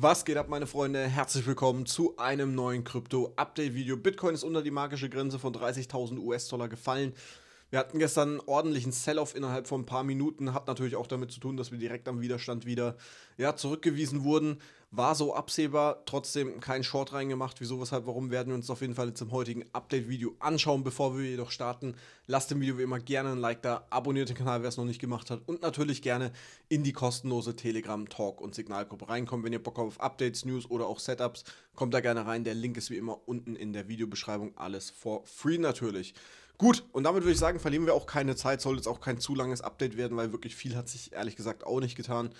Was geht ab, meine Freunde? Herzlich willkommen zu einem neuen Krypto-Update-Video. Bitcoin ist unter die magische Grenze von 30.000 US-Dollar gefallen. Wir hatten gestern einen ordentlichen Sell-Off innerhalb von ein paar Minuten, hat natürlich auch damit zu tun, dass wir direkt am Widerstand wieder ja, zurückgewiesen wurden. War so absehbar, trotzdem kein Short reingemacht. Wieso, weshalb, warum werden wir uns auf jeden Fall jetzt im heutigen Update-Video anschauen. Bevor wir jedoch starten, lasst dem Video wie immer gerne ein Like da, abonniert den Kanal, wer es noch nicht gemacht hat und natürlich gerne in die kostenlose Telegram, Talk und Signalgruppe reinkommen. Wenn ihr Bock habt auf Updates, News oder auch Setups, kommt da gerne rein. Der Link ist wie immer unten in der Videobeschreibung. Alles for free natürlich. Gut, und damit würde ich sagen, verlieren wir auch keine Zeit, soll jetzt auch kein zu langes Update werden, weil wirklich viel hat sich ehrlich gesagt auch nicht getan.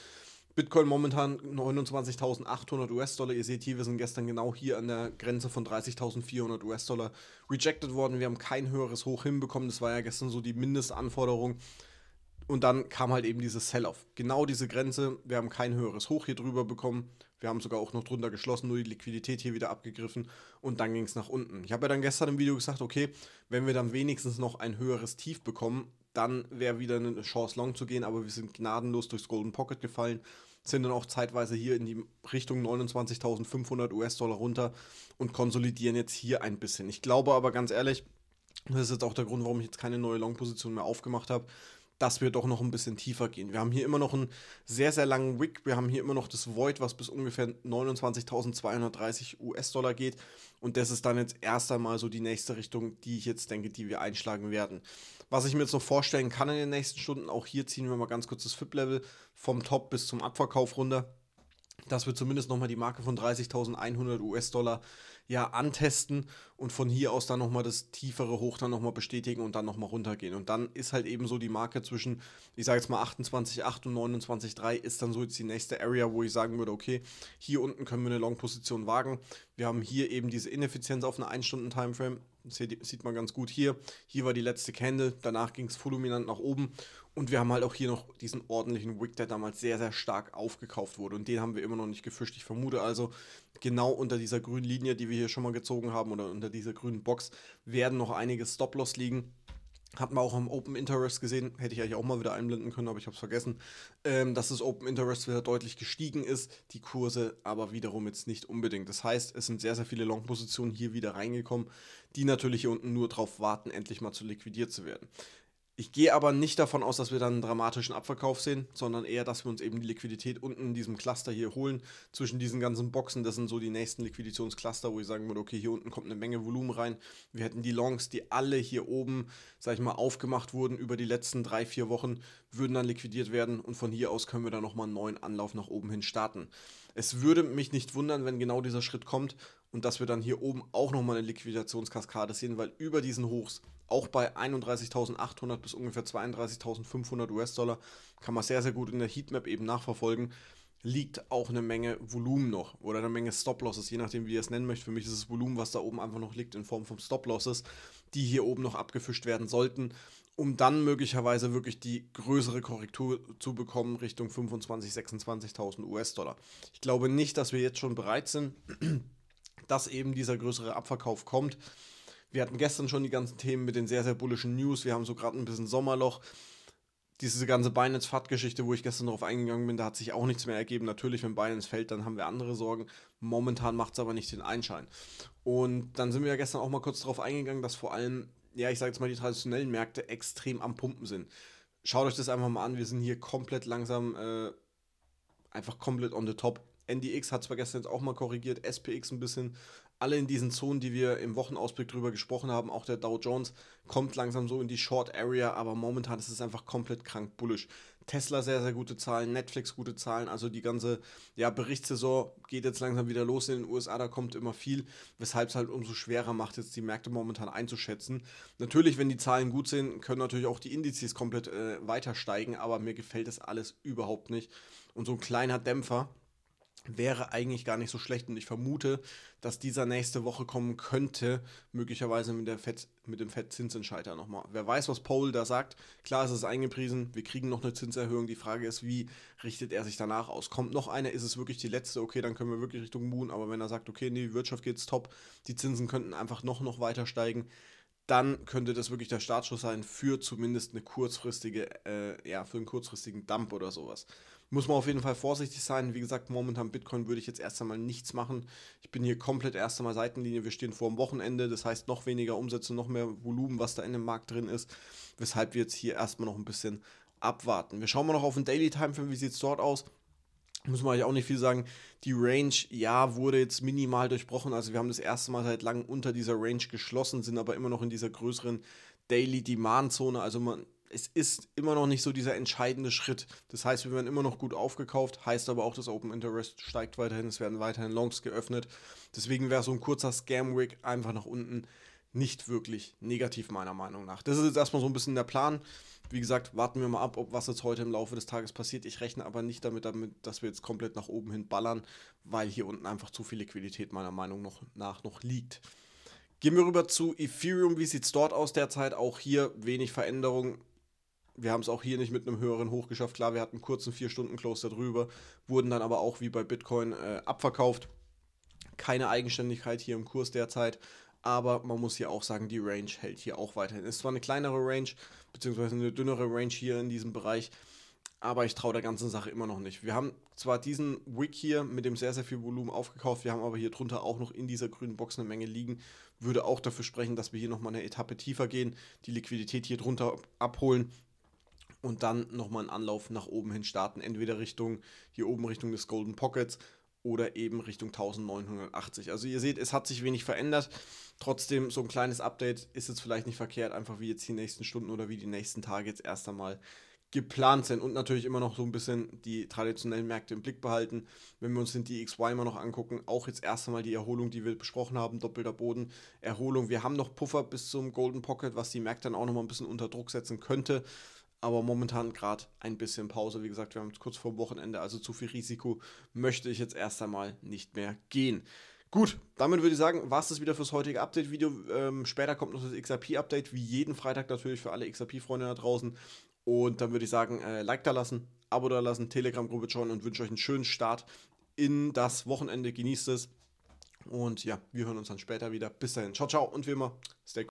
Bitcoin momentan 29.800 US-Dollar. Ihr seht hier, wir sind gestern genau hier an der Grenze von 30.400 US-Dollar rejected worden. Wir haben kein höheres Hoch hinbekommen. Das war ja gestern so die Mindestanforderung. Und dann kam halt eben dieses Sell-Off. Genau diese Grenze. Wir haben kein höheres Hoch hier drüber bekommen. Wir haben sogar auch noch drunter geschlossen, nur die Liquidität hier wieder abgegriffen. Und dann ging es nach unten. Ich habe ja dann gestern im Video gesagt, okay, wenn wir dann wenigstens noch ein höheres Tief bekommen, dann wäre wieder eine Chance long zu gehen. Aber wir sind gnadenlos durchs Golden Pocket gefallen. Sind dann auch zeitweise hier in die Richtung 29.500 US-Dollar runter und konsolidieren jetzt hier ein bisschen. Ich glaube aber ganz ehrlich, das ist jetzt auch der Grund, warum ich jetzt keine neue Long-Position mehr aufgemacht habe dass wir doch noch ein bisschen tiefer gehen. Wir haben hier immer noch einen sehr, sehr langen Wick. Wir haben hier immer noch das Void, was bis ungefähr 29.230 US-Dollar geht. Und das ist dann jetzt erst einmal so die nächste Richtung, die ich jetzt denke, die wir einschlagen werden. Was ich mir jetzt noch vorstellen kann in den nächsten Stunden, auch hier ziehen wir mal ganz kurz das FIP-Level vom Top bis zum Abverkauf runter dass wir zumindest nochmal die Marke von 30.100 US-Dollar ja antesten und von hier aus dann nochmal das tiefere Hoch dann nochmal bestätigen und dann nochmal runtergehen. Und dann ist halt eben so die Marke zwischen, ich sage jetzt mal 28,8 und 29,3 ist dann so jetzt die nächste Area, wo ich sagen würde, okay, hier unten können wir eine Long-Position wagen. Wir haben hier eben diese Ineffizienz auf einer 1-Stunden-Timeframe. Das Sieht man ganz gut hier. Hier war die letzte Candle, danach ging es fulminant nach oben und wir haben halt auch hier noch diesen ordentlichen Wick, der damals sehr, sehr stark aufgekauft wurde und den haben wir immer noch nicht gefischt. Ich vermute also, genau unter dieser grünen Linie, die wir hier schon mal gezogen haben oder unter dieser grünen Box, werden noch einige Stop-Loss liegen. Hat man auch am Open Interest gesehen, hätte ich eigentlich auch mal wieder einblenden können, aber ich habe es vergessen, ähm, dass das Open Interest wieder deutlich gestiegen ist, die Kurse aber wiederum jetzt nicht unbedingt. Das heißt, es sind sehr, sehr viele Long-Positionen hier wieder reingekommen, die natürlich hier unten nur darauf warten, endlich mal zu liquidiert zu werden. Ich gehe aber nicht davon aus, dass wir dann einen dramatischen Abverkauf sehen, sondern eher, dass wir uns eben die Liquidität unten in diesem Cluster hier holen, zwischen diesen ganzen Boxen. Das sind so die nächsten Liquidationscluster, wo ich sagen würde, okay, hier unten kommt eine Menge Volumen rein. Wir hätten die Longs, die alle hier oben, sag ich mal, aufgemacht wurden über die letzten drei, vier Wochen, würden dann liquidiert werden und von hier aus können wir dann nochmal einen neuen Anlauf nach oben hin starten. Es würde mich nicht wundern, wenn genau dieser Schritt kommt und dass wir dann hier oben auch nochmal eine Liquidationskaskade sehen, weil über diesen Hochs, auch bei 31.800 bis ungefähr 32.500 US-Dollar, kann man sehr, sehr gut in der Heatmap eben nachverfolgen, liegt auch eine Menge Volumen noch oder eine Menge Stop-Losses, je nachdem, wie ihr es nennen möchtet. Für mich ist es Volumen, was da oben einfach noch liegt in Form von Stop-Losses, die hier oben noch abgefischt werden sollten, um dann möglicherweise wirklich die größere Korrektur zu bekommen Richtung 25.000, 26.000 US-Dollar. Ich glaube nicht, dass wir jetzt schon bereit sind dass eben dieser größere Abverkauf kommt. Wir hatten gestern schon die ganzen Themen mit den sehr, sehr bullischen News. Wir haben so gerade ein bisschen Sommerloch. Diese ganze Binance-FAT-Geschichte, wo ich gestern darauf eingegangen bin, da hat sich auch nichts mehr ergeben. Natürlich, wenn Binance fällt, dann haben wir andere Sorgen. Momentan macht es aber nicht den Einschein. Und dann sind wir ja gestern auch mal kurz darauf eingegangen, dass vor allem, ja, ich sage jetzt mal, die traditionellen Märkte extrem am Pumpen sind. Schaut euch das einfach mal an. Wir sind hier komplett langsam, äh, einfach komplett on the top. NDX hat zwar gestern jetzt auch mal korrigiert, SPX ein bisschen. Alle in diesen Zonen, die wir im Wochenausblick drüber gesprochen haben, auch der Dow Jones kommt langsam so in die Short Area, aber momentan ist es einfach komplett krank bullisch. Tesla sehr, sehr gute Zahlen, Netflix gute Zahlen, also die ganze ja, Berichtssaison geht jetzt langsam wieder los in den USA, da kommt immer viel, weshalb es halt umso schwerer macht, jetzt die Märkte momentan einzuschätzen. Natürlich, wenn die Zahlen gut sind, können natürlich auch die Indizes komplett äh, weiter steigen, aber mir gefällt das alles überhaupt nicht. Und so ein kleiner Dämpfer, wäre eigentlich gar nicht so schlecht und ich vermute, dass dieser nächste Woche kommen könnte, möglicherweise mit, der Fett, mit dem fed zinsentscheider nochmal. Wer weiß, was Paul da sagt. Klar, ist es eingepriesen, wir kriegen noch eine Zinserhöhung. Die Frage ist, wie richtet er sich danach aus? Kommt noch eine, ist es wirklich die letzte? Okay, dann können wir wirklich Richtung Moon, aber wenn er sagt, okay, nee, die Wirtschaft geht's top, die Zinsen könnten einfach noch, noch weiter steigen, dann könnte das wirklich der Startschuss sein für zumindest eine kurzfristige, äh, ja, für einen kurzfristigen Dump oder sowas muss man auf jeden Fall vorsichtig sein. Wie gesagt, momentan Bitcoin würde ich jetzt erst einmal nichts machen. Ich bin hier komplett erst einmal Seitenlinie. Wir stehen vor dem Wochenende, das heißt noch weniger Umsätze, noch mehr Volumen, was da in dem Markt drin ist, weshalb wir jetzt hier erstmal noch ein bisschen abwarten. Wir schauen mal noch auf den Daily Time wie sieht es dort aus? Muss man euch auch nicht viel sagen. Die Range, ja, wurde jetzt minimal durchbrochen. Also wir haben das erste Mal seit langem unter dieser Range geschlossen, sind aber immer noch in dieser größeren Daily Demand Zone. Also man es ist immer noch nicht so dieser entscheidende Schritt. Das heißt, wir werden immer noch gut aufgekauft, heißt aber auch, dass Open Interest steigt weiterhin, es werden weiterhin Longs geöffnet. Deswegen wäre so ein kurzer scam wick einfach nach unten nicht wirklich negativ, meiner Meinung nach. Das ist jetzt erstmal so ein bisschen der Plan. Wie gesagt, warten wir mal ab, ob was jetzt heute im Laufe des Tages passiert. Ich rechne aber nicht damit, damit, dass wir jetzt komplett nach oben hin ballern, weil hier unten einfach zu viel Liquidität meiner Meinung nach noch liegt. Gehen wir rüber zu Ethereum. Wie sieht es dort aus derzeit? Auch hier wenig Veränderung wir haben es auch hier nicht mit einem höheren Hoch geschafft. Klar, wir hatten einen kurzen 4-Stunden-Close darüber, wurden dann aber auch wie bei Bitcoin äh, abverkauft. Keine Eigenständigkeit hier im Kurs derzeit, aber man muss hier auch sagen, die Range hält hier auch weiterhin. Ist zwar eine kleinere Range, beziehungsweise eine dünnere Range hier in diesem Bereich, aber ich traue der ganzen Sache immer noch nicht. Wir haben zwar diesen Wick hier mit dem sehr, sehr viel Volumen aufgekauft, wir haben aber hier drunter auch noch in dieser grünen Box eine Menge liegen. Würde auch dafür sprechen, dass wir hier nochmal eine Etappe tiefer gehen, die Liquidität hier drunter abholen und dann nochmal einen Anlauf nach oben hin starten. Entweder Richtung, hier oben Richtung des Golden Pockets oder eben Richtung 1980. Also ihr seht, es hat sich wenig verändert. Trotzdem, so ein kleines Update ist jetzt vielleicht nicht verkehrt, einfach wie jetzt die nächsten Stunden oder wie die nächsten Tage jetzt erst einmal geplant sind und natürlich immer noch so ein bisschen die traditionellen Märkte im Blick behalten. Wenn wir uns den DXY mal noch angucken, auch jetzt erst einmal die Erholung, die wir besprochen haben, doppelter Boden, Erholung. Wir haben noch Puffer bis zum Golden Pocket, was die Märkte dann auch nochmal ein bisschen unter Druck setzen könnte aber momentan gerade ein bisschen Pause. Wie gesagt, wir haben es kurz vor Wochenende, also zu viel Risiko möchte ich jetzt erst einmal nicht mehr gehen. Gut, damit würde ich sagen, war es das wieder fürs heutige Update-Video. Ähm, später kommt noch das XRP-Update, wie jeden Freitag natürlich für alle XRP-Freunde da draußen. Und dann würde ich sagen, äh, Like da lassen, Abo da lassen, Telegram-Gruppe joinen und wünsche euch einen schönen Start in das Wochenende. Genießt es. Und ja, wir hören uns dann später wieder. Bis dahin, ciao, ciao und wie immer, stay cool.